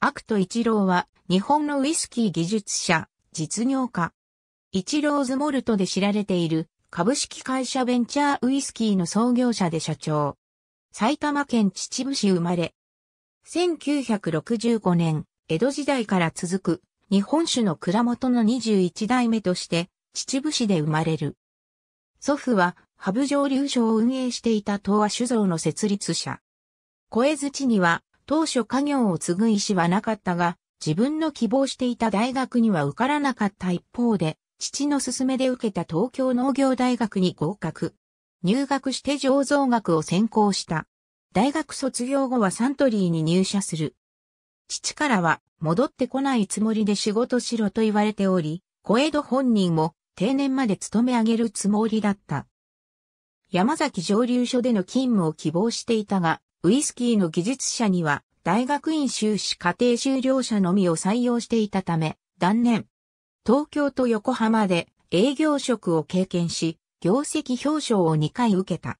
アクト一郎は日本のウイスキー技術者、実業家。一郎ズモルトで知られている株式会社ベンチャーウイスキーの創業者で社長。埼玉県秩父市生まれ。1965年、江戸時代から続く日本酒の蔵元の21代目として秩父市で生まれる。祖父はハブ蒸留所を運営していた東和酒造の設立者。小江土には当初家業を継ぐ意思はなかったが、自分の希望していた大学には受からなかった一方で、父の勧めで受けた東京農業大学に合格。入学して醸造学を専攻した。大学卒業後はサントリーに入社する。父からは戻ってこないつもりで仕事しろと言われており、小江戸本人も定年まで勤め上げるつもりだった。山崎上流所での勤務を希望していたが、ウイスキーの技術者には、大学院修士家庭修了者のみを採用していたため、断念。東京と横浜で営業職を経験し、業績表彰を2回受けた。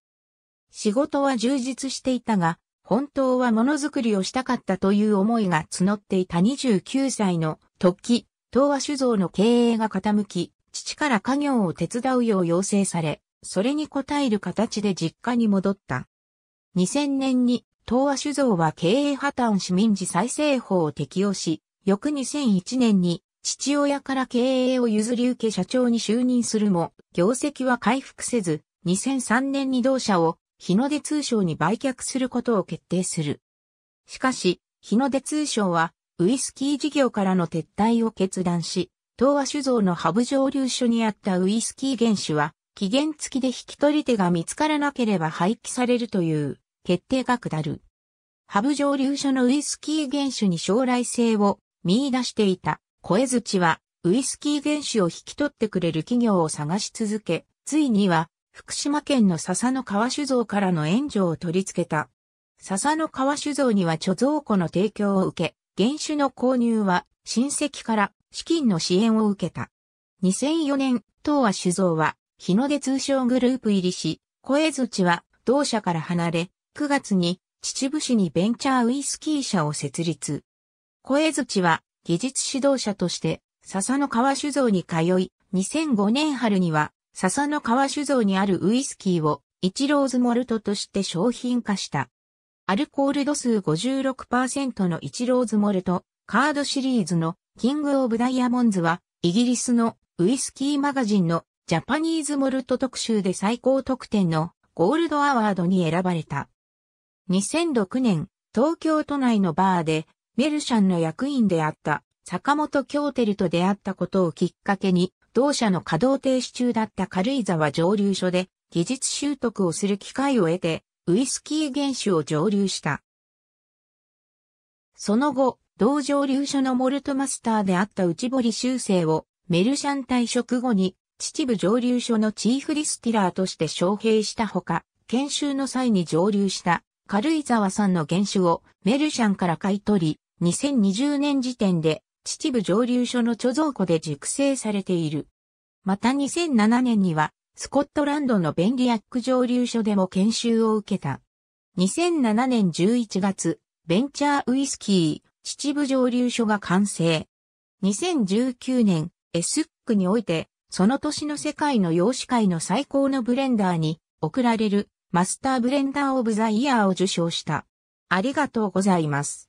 仕事は充実していたが、本当はものづくりをしたかったという思いが募っていた29歳の時、東和酒造の経営が傾き、父から家業を手伝うよう要請され、それに応える形で実家に戻った。2000年に東亜酒造は経営破綻市民事再生法を適用し、翌2001年に父親から経営を譲り受け社長に就任するも、業績は回復せず、2003年に同社を日の出通商に売却することを決定する。しかし、日の出通商はウイスキー事業からの撤退を決断し、東亜酒造のハブ蒸留所にあったウイスキー原酒は期限付きで引き取り手が見つからなければ廃棄されるという決定が下る。ハブ上流所のウイスキー原酒に将来性を見出していた小江槌はウイスキー原酒を引き取ってくれる企業を探し続け、ついには福島県の笹の川酒造からの援助を取り付けた。笹の川酒造には貯蔵庫の提供を受け、原酒の購入は親戚から資金の支援を受けた。2004年、東和酒造は日の出通商グループ入りし、小津地は同社から離れ、9月に秩父市にベンチャーウイスキー社を設立。小津地は技術指導者として笹の川酒造に通い、2005年春には笹の川酒造にあるウイスキーを一ローズモルトとして商品化した。アルコール度数56%の一ローズモルト、カードシリーズのキングオブダイヤモンズはイギリスのウイスキーマガジンのジャパニーズモルト特集で最高得点のゴールドアワードに選ばれた。2006年、東京都内のバーで、メルシャンの役員であった坂本京テルと出会ったことをきっかけに、同社の稼働停止中だった軽井沢蒸流所で技術習得をする機会を得て、ウイスキー原酒を蒸留した。その後、同蒸流所のモルトマスターであった内堀修正をメルシャン退職後に秩父蒸留所のチーフリスティラーとして招聘したほか、研修の際に蒸留した軽井沢さんの原酒をメルシャンから買い取り、2020年時点で秩父蒸留所の貯蔵庫で熟成されている。また2007年には、スコットランドのベンリアック蒸留所でも研修を受けた。2007年11月、ベンチャーウイスキー、秩父蒸留所が完成。2019年、エスックにおいて、その年の世界の洋酒界の最高のブレンダーに贈られるマスターブレンダーオブザイヤーを受賞した。ありがとうございます。